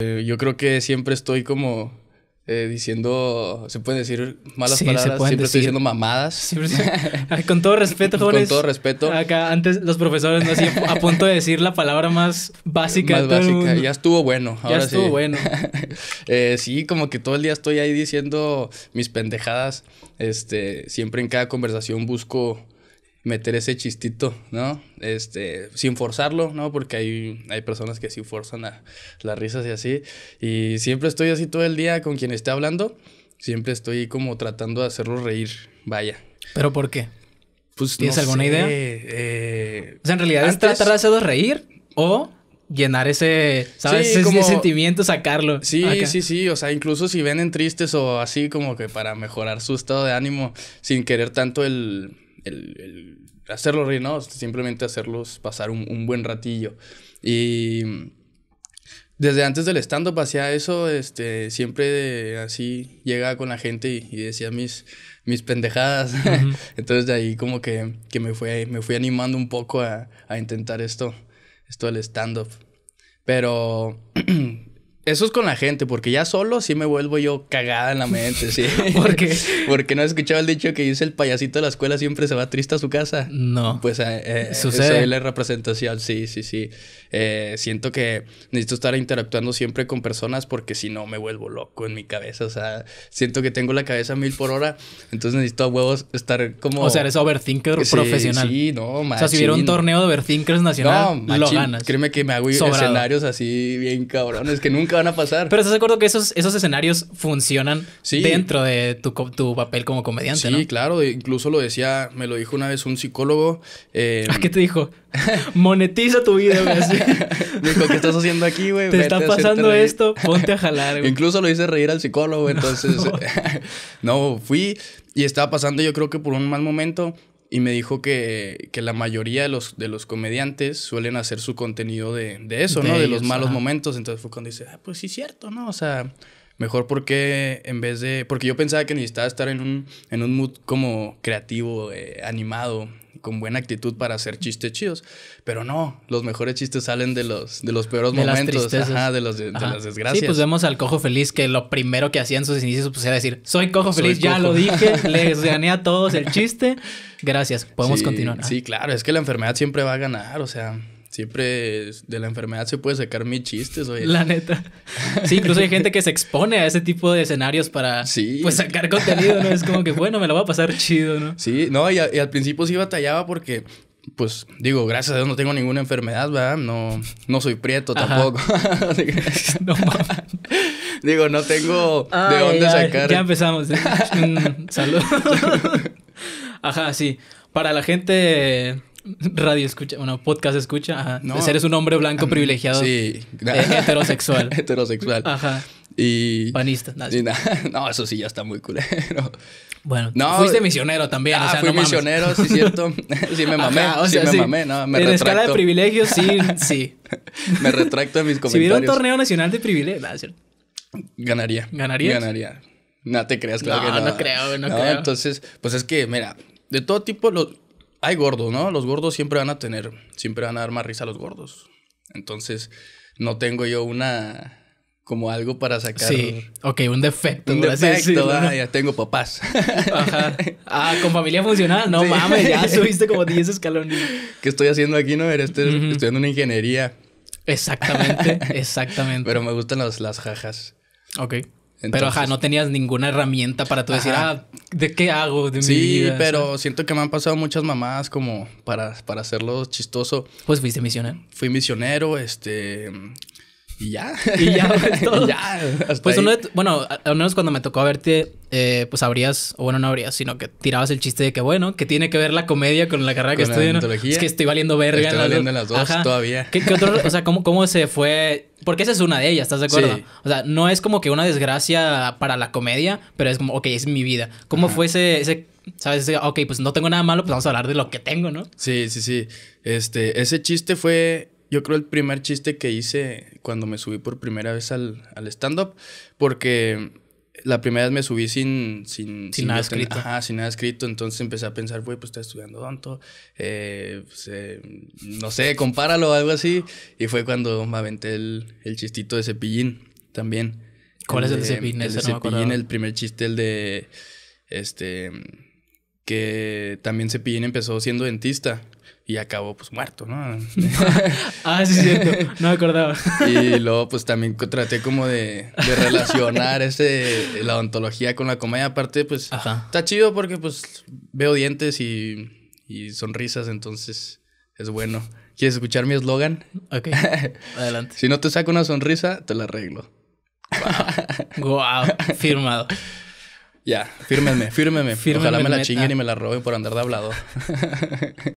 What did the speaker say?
Eh, yo creo que siempre estoy como eh, diciendo, se pueden decir malas palabras, siempre estoy diciendo mamadas. Pues, con todo respeto, jóvenes. Con todo respeto. Acá antes los profesores no hacían a punto de decir la palabra más básica. Más básica, ya estuvo bueno. Ahora estuvo bueno. Eh, sí, como que todo el día estoy ahí diciendo mis pendejadas. Este, siempre en cada conversación busco meter ese chistito, ¿no? Este, sin forzarlo, ¿no? Porque hay, hay personas que sí forzan las risas y así. Y siempre estoy así todo el día con quien esté hablando. Siempre estoy como tratando de hacerlo reír. Vaya. ¿Pero por qué? Pues ¿Tienes alguna idea? Eh, o sea, en realidad es tratar de hacerlo reír o llenar ese, ¿sabes? ese, sentimiento, sacarlo. Sí, sí, sí. O sea, incluso si en tristes o así, como que para mejorar su estado de ánimo, sin querer tanto el, el, el hacerlos reír, ¿no? Simplemente hacerlos pasar un, un buen ratillo. Y desde antes del stand-up hacía eso, este, siempre así llegaba con la gente y, decía mis, mis pendejadas. Entonces de ahí como que, que, me, fue, me fui animando un poco a, a intentar esto, esto del stand-up. Pero Eso es con la gente, porque ya solo sí me vuelvo yo cagada en la mente, sí. porque Porque no he escuchado el dicho que dice el payasito de la escuela siempre se va triste a su casa. No. Pues eh, eh sucede. Soy la representación, sí, sí, sí. Eh, siento que necesito estar interactuando siempre con personas porque si no me vuelvo loco en mi cabeza. O sea, siento que tengo la cabeza a mil por hora, entonces necesito a huevos estar como. O sea, eres overthinker profesional. Sí, no, machín. O sea, si hubiera un torneo de overthinkers nacional, no, lo ganas. Créeme que me hago escenarios así bien cabrones que nunca van a pasar. Pero estás de acuerdo que esos, esos escenarios funcionan dentro de tu, papel como comediante, Sí, claro. E incluso lo decía, me lo dijo una vez un psicólogo. Em, qué te dijo? Monetiza tu vida, güey. dijo, ¿qué estás haciendo aquí, güey? Te está pasando esto, ponte a jalar, güey. Incluso lo hice reír al psicólogo, entonces... no fui y estaba pasando yo creo que por un mal momento y me dijo que, que, la mayoría de los, de los comediantes suelen hacer su contenido de, de eso, ¿no? de los malos momentos. Entonces fue cuando dice, ah, pues sí, cierto, ¿no? O sea, mejor porque en vez de... Porque yo pensaba que necesitaba estar en un, en un mood como creativo, eh, animado, con buena actitud para hacer chistes chidos. Pero no, los mejores chistes salen de los, de los peores momentos, ajá, de, los, de, las desgracias. Sí, pues vemos al cojo feliz que lo primero que hacía en sus inicios pues, era decir, soy cojo feliz, ya lo dije, les gané a todos el chiste. Gracias, podemos continuar. Sí, claro, es que la enfermedad siempre va a ganar, o sea... Siempre de la enfermedad se puede sacar mil chistes, oye. La neta. Sí, incluso hay gente que se expone a ese tipo de escenarios para pues, sacar contenido, ¿no? Es como que, bueno, me lo va a pasar chido, ¿no? Sí, no, y, al principio sí batallaba porque pues digo, gracias a Dios no tengo ninguna enfermedad, ¿verdad? No, no soy prieto tampoco. no, digo, no tengo de dónde sacar. Ya empezamos. ¿eh? Mm, salud. Ajá, sí. Para la gente radio escucha, bueno, podcast escucha, ajá. No. Eres un hombre blanco mm, privilegiado. Sí. heterosexual. heterosexual. Ajá. Y. Panista. No, eso sí ya está muy culero. Bueno, no, fuiste misionero también. Ah, fui no misionero, sí, cierto. sí me mamé. sí, me mamé, no, me En retracto. escala de privilegios, sí, sí. me retracto de mis comentarios. Si hubiera un torneo nacional de privilegios, cierto. Ganaría. Ganarías. Ganaría. No te creas, claro no, no. creo, no creo. Entonces, pues es que, mira, de todo tipo, los, hay gordos, ¿no? Los gordos siempre van a tener, siempre van a dar más risa a los gordos. Entonces, no tengo yo una, como algo para sacar. Sí, ok, un defecto. Un defecto, ah, ya tengo papás. Ajá. Ah, con familia funcional, no mames, ya subiste como 10 escalones. ¿Qué estoy haciendo aquí, no? Estoy estudiando una ingeniería. Exactamente, exactamente. Pero me gustan las, las jajas. Ok pero ajá, no tenías ninguna herramienta para tú decir, ah, ¿de qué hago de sí, mi vida? pero siento que me han pasado muchas mamás como para, para hacerlo chistoso. Pues fuiste misionero. Fui misionero, este, y ya. Y ya, pues uno de bueno, al menos cuando me tocó verte, eh, pues habrías o bueno, no habrías sino que tirabas el chiste de que, bueno, que tiene que ver la comedia con la carrera que la estoy. Es que estoy valiendo verga. Estoy valiendo en las dos todavía. ¿Qué, otro, o sea, ¿cómo, se fue? Porque esa es una de ellas, ¿estás de acuerdo? O sea, no es como que una desgracia para la comedia, pero es como, ok, es mi vida. ¿Cómo fue ese, ese, sabes? Ese, ok, pues no tengo nada malo, pues vamos a hablar de lo que tengo, ¿no? Sí, sí, sí. Este, ese chiste fue yo creo, el primer chiste que hice cuando me subí por primera vez al, al stand-up, porque la primera vez me subí sin... nada escrito. sin nada escrito. Entonces empecé a pensar, güey, pues está estudiando tonto eh, pues, eh, no sé, compáralo o algo así. Y fue cuando me aventé el, chistito de cepillín también. ¿Cuál es el de cepillín? El cepillín, el primer chiste, el de... Este que también Cepillín empezó siendo dentista y acabó pues muerto, ¿no? ah, sí, cierto, no me acordaba. y luego pues también traté como de, relacionar ese, la odontología con la comedia, aparte pues está chido porque pues veo dientes y, sonrisas, entonces es bueno. ¿Quieres escuchar mi eslogan? Ok, adelante. si no te saco una sonrisa, te la arreglo. Guau, wow. firmado. Ya, fírmeme, fírmeme, Ojalá me la chinguen y me la roben por andar de hablado.